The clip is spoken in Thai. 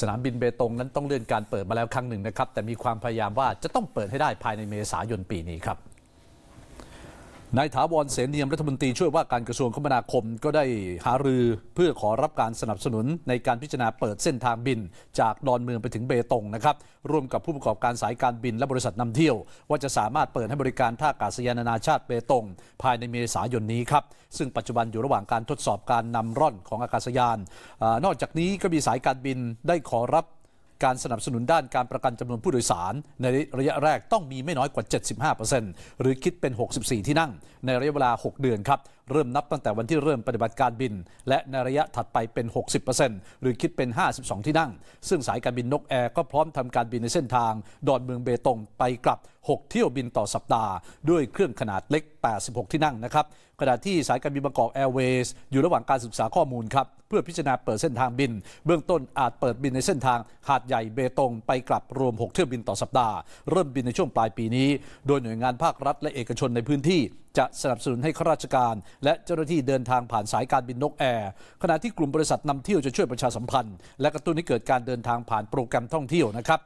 สนามบินเบตงนั้นต้องเลื่อนการเปิดมาแล้วครั้งหนึ่งนะครับ แต่มีความพยายามว่าจะต้องเปิดให้ได้ภายในเมษายนปีนี้ครับนายถาวร เสนียมรัฐมนตรีช่วยว่าการกระทรวงคมนาคมก็ได้หารือเพื่อขอรับการสนับสนุนในการพิจารณาเปิดเส้นทางบิน จากดอนเมืองไปถึงเบตงนะครับร่วมกับผู้ประกอบการสายการบิน และบริษัทนำเที่ยว ว่าจะสามารถเปิดให้บริการท่าอากาศยานนานาชาติเบตง ภายในเมษายนนี้ครับซึ่งปัจจุบันอยู่ระหว่างการทดสอบการนำร่อนของอากาศยานนอกจากนี้ก็มีสายการบินได้ขอรับการสนับสนุนด้านการประกันจำนวนผู้โดยสาร ในระยะแรกต้องมีไม่น้อยกว่า 75%หรือคิดเป็น 64 ที่นั่ง ในระยะเวลา 6 เดือนครับเริ่มนับตั้งแต่วันที่เริ่มปฏิบัติการบิน และในระยะถัดไปเป็น 60%หรือคิดเป็น 52 ที่นั่ง ซึ่งสายการบินนกแอร์ก็พร้อมทำการบินในเส้นทาง ดอนเมืองเบตง ไปกลับ 6 เที่ยวบินต่อสัปดาห์ด้วยเครื่องขนาดเล็ก 86 ที่นั่งนะครับขณะที่สายการบินบางกอกแอร์เวย์อยู่ระหว่างการศึกษาข้อมูลครับเพื่อพิจารณาเปิดเส้นทางบิน เบื้องต้นอาจเปิดบินในเส้นทางหาดใหญ่เบตง ไปกลับรวม6เที่ยวบินต่อสัปดาห์เริ่มบินในช่วงปลายปีนี้ โดยหน่วยงานภาครัฐและเอกชนในพื้นที่จะสนับสนุนให้ข้าราชการ และเจ้าหน้าที่เดินทางผ่านสายการบินนกแอร์ขณะที่กลุ่มบริษัทนำเที่ยวจะช่วยประชาสัมพันธ์และกระตุ้นให้เกิดการเดินทางผ่านโปรแกรมท่องเที่ยวนะครับ